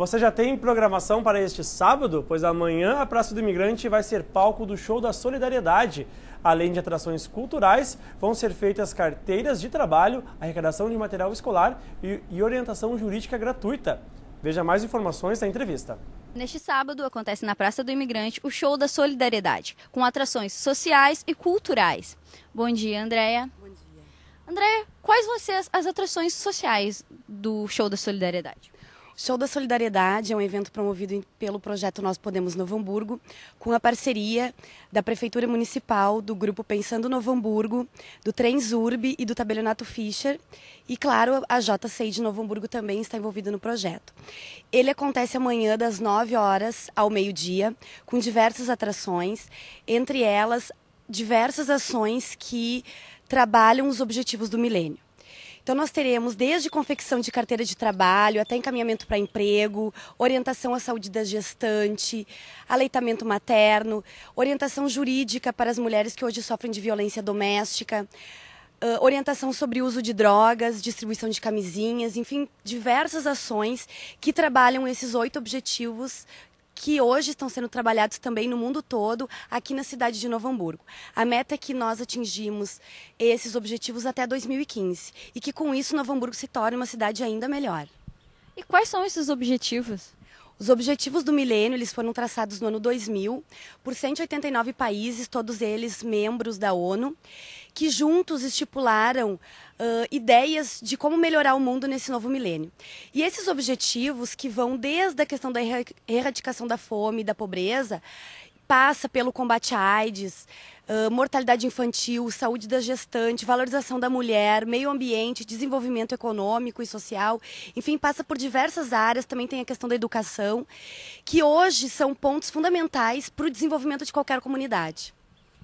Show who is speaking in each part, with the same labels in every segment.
Speaker 1: Você já tem programação para este sábado? Pois amanhã a Praça do Imigrante vai ser palco do show da solidariedade. Além de atrações culturais, vão ser feitas carteiras de trabalho, arrecadação de material escolar e, e orientação jurídica gratuita. Veja mais
Speaker 2: informações da entrevista. Neste sábado acontece na Praça do Imigrante o Show da Solidariedade, com atrações sociais e culturais. Bom dia, Andréia. Bom dia. Andréia, quais vão ser as atrações sociais do Show da Solidariedade? Show da Solidariedade é um evento promovido pelo projeto Nós Podemos Novo Hamburgo, com a parceria da Prefeitura Municipal, do grupo Pensando Novo Hamburgo, do Urb e do Tabelionato Fischer. E, claro, a JCI de Novo Hamburgo também está envolvida no projeto. Ele acontece amanhã, das 9 horas ao meio-dia, com diversas atrações, entre elas diversas ações que trabalham os objetivos do milênio. Então, nós teremos desde confecção de carteira de trabalho até encaminhamento para emprego, orientação à saúde da gestante, aleitamento materno, orientação jurídica para as mulheres que hoje sofrem de violência doméstica. Uh, orientação sobre uso de drogas, distribuição de camisinhas, enfim, diversas ações que trabalham esses oito objetivos que hoje estão sendo trabalhados também no mundo todo, aqui na cidade de Novo Hamburgo. A meta é que nós atingimos esses objetivos até 2015 e que com isso Novo Hamburgo se torne uma cidade ainda melhor. E quais são esses objetivos? Os objetivos do milênio eles foram traçados no ano 2000 por 189 países, todos eles membros da ONU, que juntos estipularam uh, ideias de como melhorar o mundo nesse novo milênio. E esses objetivos que vão desde a questão da erradicação da fome e da pobreza, passa pelo combate à AIDS, ah, mortalidade infantil, saúde da gestante, valorização da mulher, meio ambiente, desenvolvimento econômico e social. Enfim, passa por diversas áreas. Também tem a questão da educação, que hoje são pontos fundamentais para o desenvolvimento de qualquer comunidade.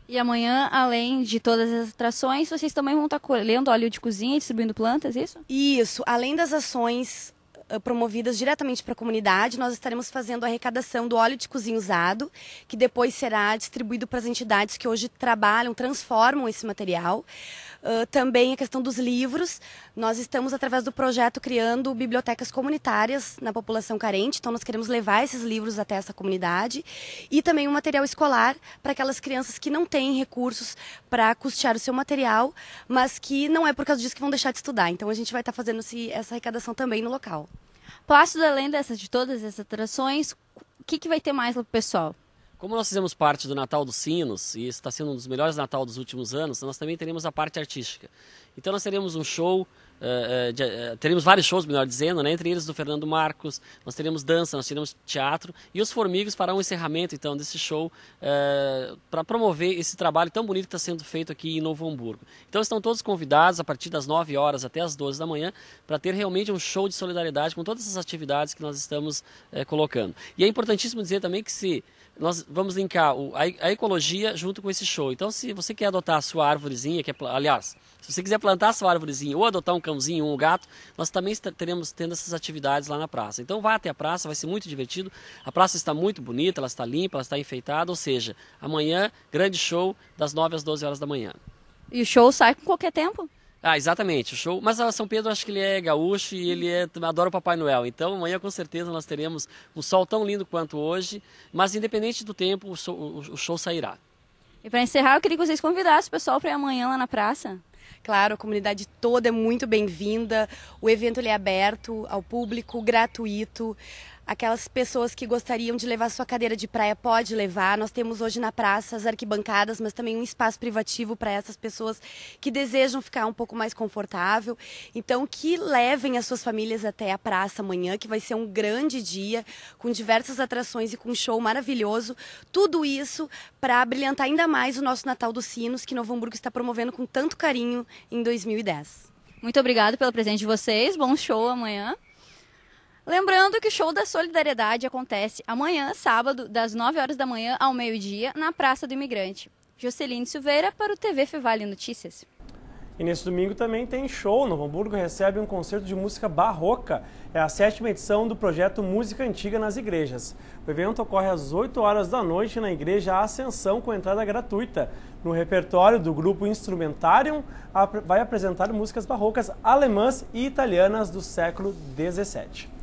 Speaker 2: E amanhã, além de todas as atrações, vocês também vão estar tá colhendo óleo de cozinha e distribuindo plantas, é isso? Isso. Além das ações promovidas diretamente para a comunidade. Nós estaremos fazendo a arrecadação do óleo de cozinha usado, que depois será distribuído para as entidades que hoje trabalham, transformam esse material. Uh, também a questão dos livros. Nós estamos, através do projeto, criando bibliotecas comunitárias na população carente, então nós queremos levar esses livros até essa comunidade. E também o um material escolar para aquelas crianças que não têm recursos para custear o seu material, mas que não é por causa disso que vão deixar de estudar. Então a gente vai estar tá fazendo essa arrecadação também no local. Plácido, além dessas, de todas essas atrações, o que, que vai ter mais para o pessoal?
Speaker 3: Como nós fizemos parte do Natal dos Sinos, e está sendo um dos melhores Natal dos últimos anos, nós também teremos a parte artística. Então nós teremos um show Uh, de, uh, teremos vários shows, melhor dizendo, né? entre eles do Fernando Marcos, nós teremos dança, nós teremos teatro e os Formigos para um encerramento então desse show para promover esse trabalho tão bonito que está sendo feito aqui em Novo Hamburgo. Então estão todos convidados a partir das 9 horas até as 12 da manhã para ter realmente um show de solidariedade com todas essas atividades que nós estamos colocando. E é importantíssimo dizer também que se nós vamos linkar a, ecologia junto com esse show. Então, se você quer adotar a sua árvorezinha, que é, aliás, se você quiser plantar sua árvorezinha ou adotar um cãozinho ou um gato, nós também teremos tendo essas atividades lá na praça. Então vá até a praça, vai ser muito divertido. A praça está muito bonita, ela está limpa, ela está enfeitada, ou seja, amanhã, grande show das 9 às 12 horas da manhã.
Speaker 2: E o show sai com qualquer tempo?
Speaker 3: Ah, exatamente, o show. Mas ah, São Pedro acho que ele é gaúcho e ele é, adora o Papai Noel. Então amanhã com certeza nós teremos um sol tão lindo quanto hoje. Mas independente do tempo, o show, o show sairá.
Speaker 2: E para encerrar, eu queria que vocês convidassem o pessoal para ir amanhã lá na praça. Claro, a comunidade toda é muito bem-vinda. O evento é aberto ao público, gratuito. Aquelas pessoas que gostariam de levar sua cadeira de praia pode levar. Nós temos hoje na praça as arquibancadas, mas também um espaço privativo para essas pessoas que desejam ficar um pouco mais confortável. Então, que levem as suas famílias até a praça amanhã, que vai ser um grande dia com diversas atrações e com um show maravilhoso. Tudo isso para brilhantar ainda mais o nosso Natal dos Sinos, que Novo Hamburgo está promovendo com tanto carinho em 2010. Muito obrigado pelo presente de vocês. Bom show amanhã. Lembrando que o show da solidariedade acontece amanhã, sábado, das 9 horas da manhã ao meio-dia, na Praça do Imigrante. Joceline Silveira para o TV Fevale Notícias.
Speaker 1: E nesse domingo também tem show. Novo Hamburgo recebe um concerto de música barroca. É a sétima edição do projeto Música Antiga nas Igrejas. O evento ocorre às 8 horas da noite na Igreja Ascensão, com entrada gratuita. No repertório do grupo Instrumentarium, vai apresentar músicas barrocas alemãs e italianas do século XVII.